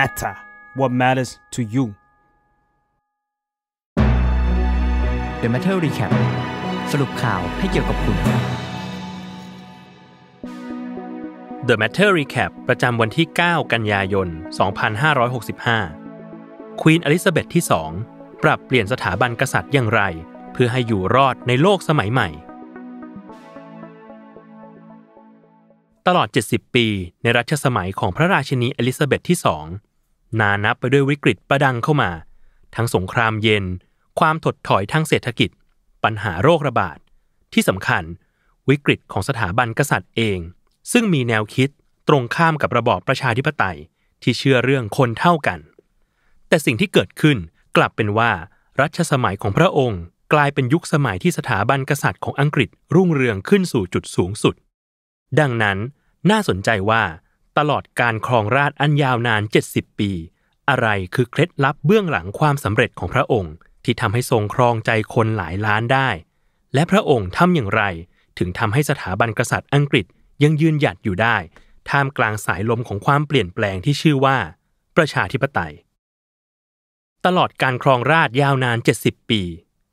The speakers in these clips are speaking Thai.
matter what matters to you The Matter Recap สรุปข่าวให้เกี่ยวกับคุณ The Matter Recap ประจำวันที่ 9 กันยายน 2565ควีนอลิซาเบธที่ 2 ปรับเปลี่ยนสถาบันกษัตริย์อย่างไร เพื่อให้อยู่รอดในโลกสมัยใหม่ตลอด 70 ปีในรัชสมัยของพระราชินีอลิซาเบธที่สองนานับไปด้วยวิกฤตประดังเข้ามา ทั้งสงครามเย็น ความถดถอยทางเศรษฐกิจ ปัญหาโรคระบาด ที่สำคัญวิกฤตของสถาบันกษัตริย์เอง ซึ่งมีแนวคิดตรงข้ามกับระบอบประชาธิปไตยที่เชื่อเรื่องคนเท่ากัน แต่สิ่งที่เกิดขึ้นกลับเป็นว่ารัชสมัยของพระองค์กลายเป็นยุคสมัยที่สถาบันกษัตริย์ของอังกฤษรุ่งเรืองขึ้นสู่จุดสูงสุดดังนั้นน่าสนใจว่า ตลอดการครองราชอันยาวนาน 70 ปี อะไรคือเคล็ดลับเบื้องหลังความสำเร็จของพระองค์ ที่ทำให้ทรงครองใจคนหลายล้านได้ และพระองค์ทำอย่างไร ถึงทำให้สถาบันกษัตริย์อังกฤษยังยืนหยัดอยู่ได้ท่ามกลางสายลมของความเปลี่ยนแปลงที่ชื่อว่า ประชาธิปไตย ตลอดการครองราชยาวนาน 70 ปี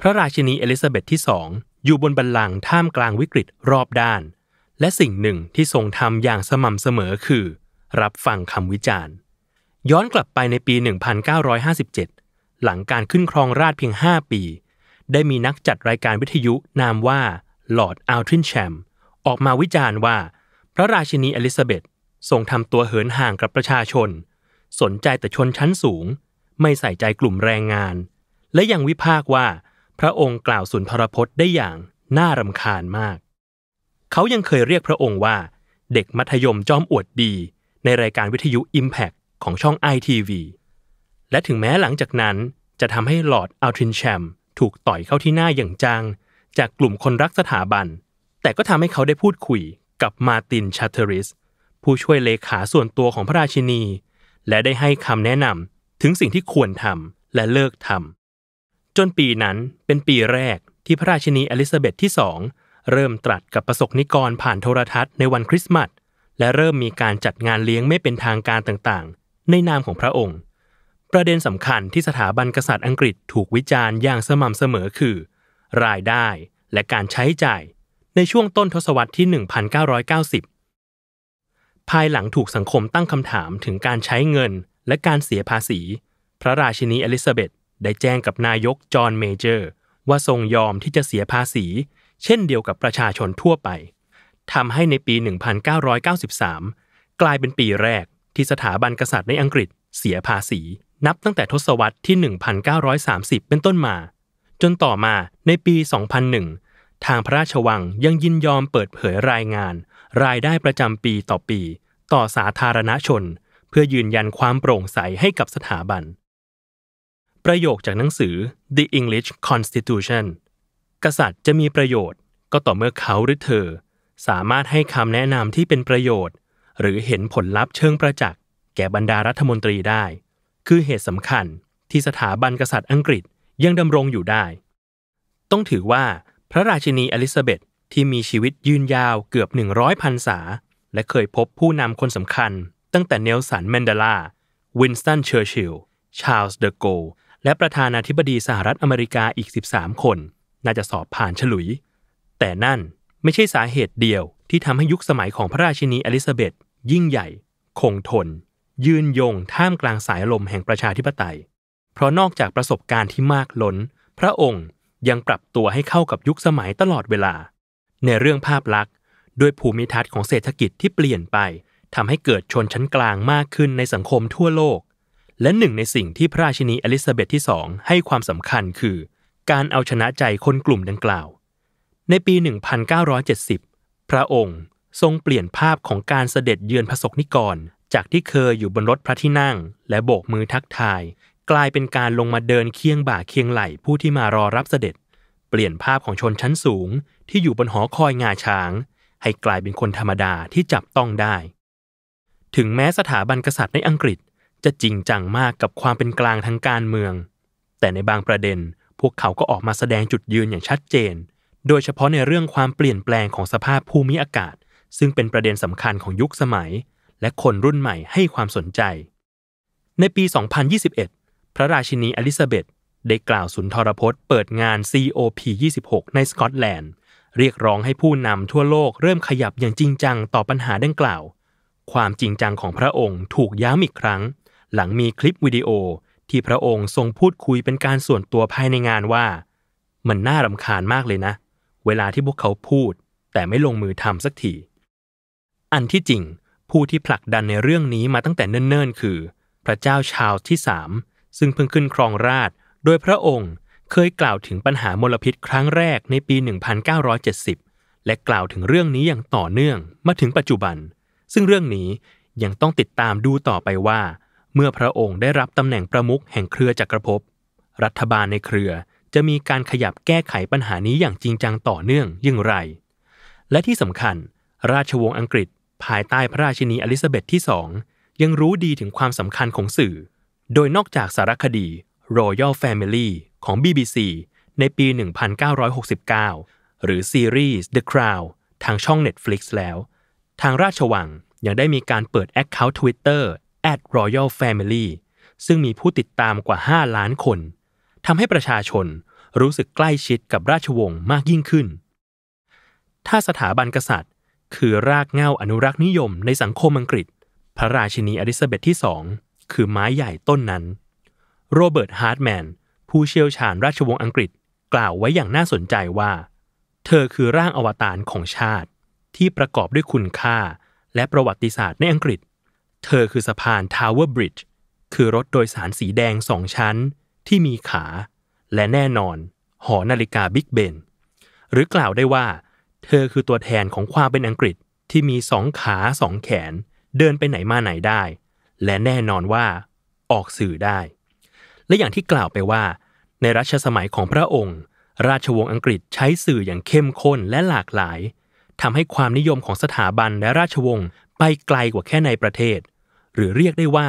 พระราชินีเอลิซาเบธที่สองอยู่บนบัลลังก์ท่ามกลางวิกฤตรอบด้านและสิ่งหนึ่งที่ทรงทำอย่างสม่ำเสมอคือ รับฟังคำวิจารณ์ ย้อนกลับไปในปี 1957 หลังการขึ้นครองราชเพียง 5 ปี ได้มีนักจัดรายการวิทยุนามว่า ลอร์ดอัลทรินแชม ออกมาวิจารณ์ว่า พระราชินีอลิซาเบธทรงทำตัวเหินห่างกับประชาชน สนใจแต่ชนชั้นสูง ไม่ใส่ใจกลุ่มแรงงาน และยังวิพากษ์ว่า พระองค์กล่าวสุนทรพจน์ได้อย่างน่ารำคาญมากเขายังเคยเรียกพระองค์ว่าเด็กมัธยมจอมอวดดี ในรายการวิทยุ Impact ของช่อง ITV และถึงแม้หลังจากนั้นจะทำให้หลอดอัลทรินแชม ถูกต่อยเข้าที่หน้าอย่างจัง จากกลุ่มคนรักสถาบัน แต่ก็ทำให้เขาได้พูดคุยกับมาตินชาเทริสผู้ช่วยเลขาส่วนตัวของพระราชินี และได้ให้คำแนะนำถึงสิ่งที่ควรทำและเลิกทำจนปีนั้นเป็นปีแรกที่พระราชินีอลิซาเบธที่สองเริ่มตรัสกับประสบนิกรผ่านโทรทัศน์ในวันคริสต์มาสและเริ่มมีการจัดงานเลี้ยงไม่เป็นทางการต่างๆ ในนามของพระองค์ ประเด็นสำคัญที่สถาบันกษัตริย์อังกฤษถูกวิจารณ์อย่างสม่ำเสมอคือ รายได้และการใช้จ่าย ในช่วงต้นทศวรรษที่ 1990 ภายหลังถูกสังคมตั้งคำถามถึงการใช้เงินและการเสียภาษี พระราชินีอลิซาเบธได้แจ้งกับนายกจอห์นเมเจอร์ว่าทรงยอมที่จะเสียภาษีเช่นเดียวกับประชาชนทั่วไป ทำให้ในปี 1993 กลายเป็นปีแรกที่สถาบันกษัตริย์ในอังกฤษเสียภาษีนับตั้งแต่ทศวรรษที่ 1930 เป็นต้นมา จนต่อมาในปี 2001 ทางพระราชวังยังยินยอมเปิดเผยรายงาน รายได้ประจำปีต่อปีต่อสาธารณชน เพื่อยืนยันความโปร่งใสให้กับสถาบัน ประโยคจากหนังสือ The English Constitution กษัตริย์จะมีประโยชน์ ก็ต่อเมื่อเขาหรือเธอ สามารถให้คำแนะนำที่เป็นประโยชน์ หรือเห็นผลลัพธ์เชิงประจักษ์แก่บรรดารัฐมนตรีได้ คือเหตุสำคัญที่สถาบันกษัตริย์อังกฤษยังดำรงอยู่ได้ ต้องถือว่าพระราชินีอลิซาเบธที่มีชีวิตยืนยาวเกือบ 100พรรษา และเคยพบผู้นำคนสำคัญ ตั้งแต่เนลสันแมนเดลา วินสตันเชอร์ชิลล์ชาร์ลส์เดอโกและประธานาธิบดีสหรัฐอเมริกาอีก 13 คนน่าจะสอบผ่านฉลุย แต่นั่นไม่ใช่สาเหตุเดียว ที่ทำให้ยุคสมัยของพระราชินีอลิซาเบธยิ่งใหญ่ คงทน ยืนยงท่ามกลางสายลมแห่งประชาธิปไตย เพราะนอกจากประสบการณ์ที่มากล้น พระองค์ยังปรับตัวให้เข้ากับยุคสมัยตลอดเวลา ในเรื่องภาพลักษณ์ด้วยภูมิทัศน์ของเศรษฐกิจที่เปลี่ยนไปทำให้เกิดชนชั้นกลางมากขึ้นในสังคมทั่วโลก และหนึ่ง ในสิ่งที่พระราชินีอลิซาเบธที่สองให้ความสำคัญคือการเอาชนะใจคนกลุ่มดังกล่าว ในปี 1970 พระองค์ทรงเปลี่ยนภาพของการเสด็จเยือนพระศกนิกร จากที่เคยอยู่บนรถพระที่นั่งและโบกมือทักทาย กลายเป็นการลงมาเดินเคียงบ่าเคียงไหล่ผู้ที่มารอรับเสด็จ เปลี่ยนภาพของชนชั้นสูงที่อยู่บนหอคอยงาช้าง ให้กลายเป็นคนธรรมดาที่จับต้องได้ ถึงแม้สถาบันกษัตริย์ในอังกฤษจะจริงจังมากกับความเป็นกลางทางการเมือง แต่ในบางประเด็นพวกเขาก็ออกมาแสดงจุดยืนอย่างชัดเจน โดยเฉพาะในเรื่องความเปลี่ยนแปลงของสภาพภูมิอากาศ ซึ่งเป็นประเด็นสำคัญของยุคสมัย และคนรุ่นใหม่ให้ความสนใจ ในปี 2021 พระราชินีอลิซาเบธได้กล่าวสุนทรพจน์เปิดงาน COP26 ในสกอตแลนด์เรียกร้องให้ผู้นำทั่วโลกเริ่มขยับอย่างจริงจังต่อปัญหาดังกล่าว ความจริงจังของพระองค์ถูกย้ำอีกครั้ง หลังมีคลิปวิดีโอที่พระองค์ทรงพูดคุยเป็นการส่วนตัวภายในงานว่า มันน่ารำคาญมากเลยนะ เวลาที่พวกเขาพูด แต่ไม่ลงมือทำสักทีอันที่จริงผู้ที่ผลักดันในเรื่องนี้มาตั้งแต่เนิ่นๆ คือ พระเจ้าชาวที่สามซึ่งเพิ่งขึ้นครองราชโดยพระองค์เคยกล่าวถึงปัญหามลพิษครั้งแรกในปี 1970 และกล่าวถึงเรื่องนี้อย่างต่อเนื่องมาถึงปัจจุบัน ซึ่งเรื่องนี้ยังต้องติดตามดูต่อไปว่าเมื่อพระองค์ได้รับตำแหน่งประมุขแห่งเครือจักรภพรัฐบาลในเครือจะมีการขยับแก้ไขปัญหานี้อย่างจริงจังต่อเนื่องอย่างไร และที่สำคัญ ราชวงศ์อังกฤษภายใต้พระราชินีอลิซาเบธที่สองยังรู้ดีถึงความสำคัญของสื่อ โดยนอกจากสารคดี Royal Family ของ BBC ในปี 1969 หรือซีรีส์ The Crown ทางช่อง Netflix แล้ว ทางราชวังยังได้มีการเปิดแค c c o u ท t Twitter at Royal Family ซึ่งมีผู้ติดตามกว่า 5 ล้านคนทำให้ประชาชนรู้สึกใกล้ชิดกับราชวงศ์มากยิ่งขึ้น ถ้าสถาบันกษัตริย์ คือรากเง้าอนุรักษ์นิยมในสังคมอังกฤษ พระราชินีอลิซาเบธที่สองคือไม้ใหญ่ต้นนั้น โรเบิร์ตฮาร์ดแมนผู้เชี่ยวชาญราชวงศ์อังกฤษกล่าวไว้อย่างน่าสนใจว่า เธอคือร่างอวตารของชาติ ที่ประกอบด้วยคุณค่า และประวัติศาสตร์ในอังกฤษเธอคือสะพาน Tower Bridge คือรถโดยสารสีแดงสองชั้น ที่มีขา และแน่นอน หอนาฬิกาบิ๊กเบนหรือกล่าวได้ว่า เธอคือตัวแทนของความเป็นอังกฤษที่มีสองขาสองแขน เดินไปไหนมาไหนได้ และแน่นอนว่าออกสื่อได้ และอย่างที่กล่าวไปว่า ในรัชสมัยของพระองค์ ราชวงศ์อังกฤษใช้สื่ออย่างเข้มข้นและหลากหลายทำให้ความนิยมของสถาบันและราชวงศ์ไปไกลกว่าแค่ในประเทศหรือเรียกได้ว่า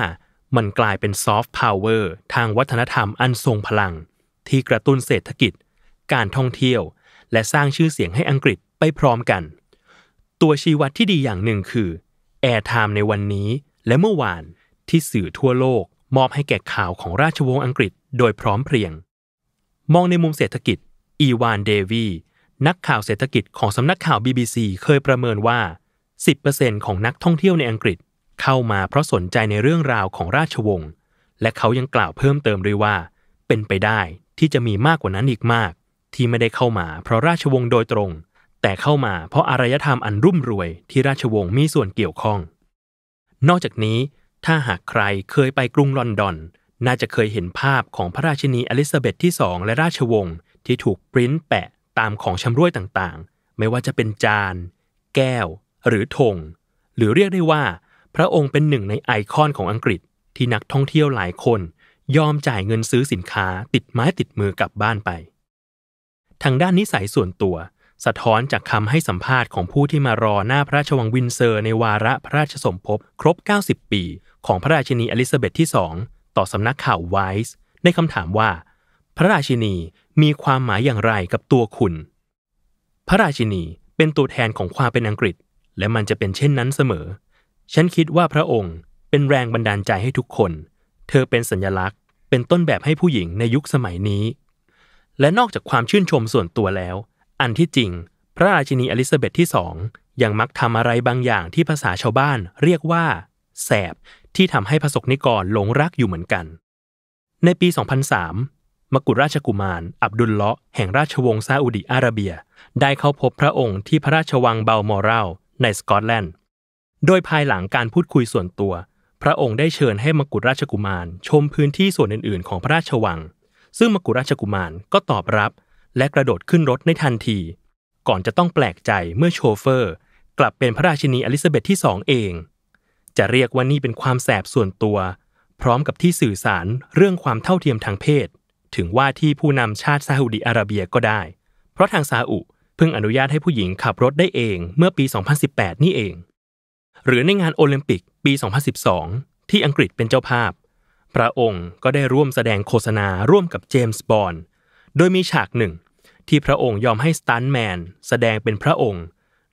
มันกลายเป็นซอฟต์พาวเวอร์ทางวัฒนธรรมอันทรงพลัง ที่กระตุ้นเศรษฐกิจ การท่องเที่ยว และสร้างชื่อเสียงให้อังกฤษไปพร้อมกัน ตัวชี้วัดที่ดีอย่างหนึ่งคือแอร์ไทม์ในวันนี้ และเมื่อวานที่สื่อทั่วโลกมอบให้แก่ข่าวของราชวงศ์อังกฤษ โดยพร้อมเพรียง มองในมุมเศรษฐกิจอีวานเดวีนักข่าวเศรษฐกิจของสำนักข่าว BBC เคยประเมินว่า10%ของนักท่องเที่ยวในอังกฤษเข้ามาเพราะสนใจในเรื่องราวของราชวงศ์ และเขายังกล่าวเพิ่มเติมด้วยว่า เป็นไปได้ที่จะมีมากกว่านั้นอีกมาก ที่ไม่ได้เข้ามาเพราะราชวงศ์โดยตรง แต่เข้ามาเพราะอารยธรรมอันรุ่มรวย ที่ราชวงศ์มีส่วนเกี่ยวข้อง นอกจากนี้ ถ้าหากใครเคยไปกรุงลอนดอนน่าจะเคยเห็นภาพของพระราชินีอลิซาเบธที่สองและราชวงศ์ที่ถูกปริ้นแปะตามของชำร่วยต่างๆ ไม่ว่าจะเป็นจาน แก้ว หรือธงหรือเรียกได้ว่าพระองค์เป็นหนึ่งในไอคอนของอังกฤษที่นักท่องเที่ยวหลายคน ยอมจ่ายเงินซื้อสินค้าติดไม้ติดมือกลับบ้านไป ทางด้านนิสัยส่วนตัว สะท้อนจากคำให้สัมภาษณ์ของผู้ที่มารอหน้าพระราชวังวินเซอร์ในวาระพระราชสมภพครบ 90 ปี ของพระราชินีอลิซาเบธที่ 2 ต่อสำนักข่าวไวส์ในคำถามว่า พระราชินีมีความหมายอย่างไรกับตัวคุณ พระราชินีเป็นตัวแทนของความเป็นอังกฤษ และมันจะเป็นเช่นนั้นเสมอฉันคิดว่าพระองค์เป็นแรงบันดาลใจให้ทุกคน เธอเป็นสัญลักษณ์ เป็นต้นแบบให้ผู้หญิงในยุคสมัยนี้ และนอกจากความชื่นชมส่วนตัวแล้ว อันที่จริง พระราชินีอลิซาเบธที่สองยังมักทำอะไรบางอย่างที่ภาษาชาวบ้านเรียกว่าแสบที่ทำให้ประสกนิกรหลงรักอยู่เหมือนกัน ในปี 2003 มกุฎราชกุมาร อับดุลเลาะแห่งราชวงศ์ซาอุดีอาระเบีย ได้เข้าพบพระองค์ที่พระราชวังเบลมอรัลในสกอตแลนด์โดยภายหลังการพูดคุยส่วนตัว พระองค์ได้เชิญให้มกุฎราชกุมารชมพื้นที่ส่วนอื่นๆของพระราชวัง ซึ่งมกุฎราชกุมารก็ตอบรับและกระโดดขึ้นรถในทันที ก่อนจะต้องแปลกใจเมื่อโชเฟอร์ กลับเป็นพระราชินีอลิซาเบธที่สองเอง จะเรียกว่านี่เป็นความแสบส่วนตัว พร้อมกับที่สื่อสารเรื่องความเท่าเทียมทางเพศ ถึงว่าที่ผู้นำชาติซาอุดีอาระเบียก็ได้ เพราะทางซาอุเพิ่งอนุญาตให้ผู้หญิงขับรถได้เอง เมื่อปี 2018 นี่เองหรือในงานโอลิมปิกปี 2012 ที่อังกฤษเป็นเจ้าภาพ พระองค์ก็ได้ร่วมแสดงโฆษณาร่วมกับเจมส์บอนด์ โดยมีฉากหนึ่ง ที่พระองค์ยอมให้สตันแมนแสดงเป็นพระองค์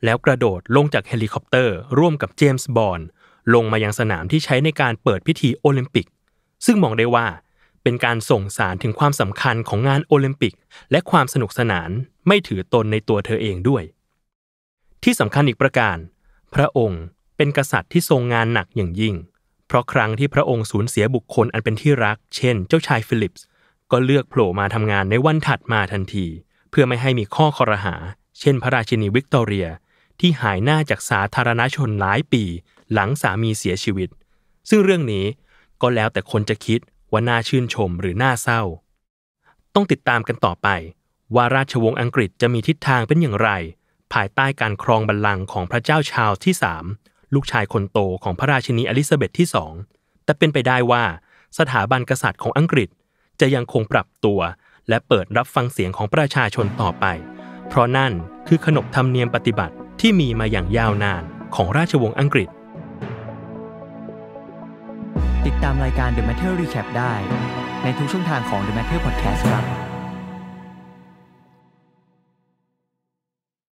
แล้วกระโดดลงจากเฮลิคอปเตอร์ร่วมกับเจมส์บอนด์ลงมายังสนามที่ใช้ในการเปิดพิธีโอลิมปิก ซึ่งมองได้ว่าเป็นการส่งสารถึงความสำคัญของงานโอลิมปิก และความสนุกสนานไม่ถือตนในตัวเธอเองด้วย ที่สำคัญอีกประการ พระองค์เป็นกษัตริย์ที่ทรงงานหนักอย่างยิ่ง เพราะครั้งที่พระองค์สูญเสียบุคคลอันเป็นที่รัก เช่น เจ้าชายฟิลิปส์ ก็เลือกโผล่มาทำงานในวันถัดมาทันที เพื่อไม่ให้มีข้อคอรหา เช่น พระราชินีวิกตอเรีย ที่หายหน้าจากสาธารณชนหลายปี หลังสามีเสียชีวิต ซึ่งเรื่องนี้ก็แล้วแต่คนจะคิดว่าน่าชื่นชมหรือน่าเศร้า ต้องติดตามกันต่อไปว่าราชวงศ์อังกฤษจะมีทิศทางเป็นอย่างไรภายใต้การครองบัลลังก์ของพระเจ้าชาวที่สามลูกชายคนโตของพระราชินีอลิซาเบธที่สอง แต่เป็นไปได้ว่าสถาบันกษัตริย์ของอังกฤษ จะยังคงปรับตัว และเปิดรับฟังเสียงของประชาชนต่อไป เพราะนั่นคือขนบธรรมเนียมปฏิบัติที่มีมาอย่างยาวนานของราชวงศ์อังกฤษ ติดตามรายการ The Matter Recap ได้ ในทุกช่องทางของ The Matter Podcast ครับ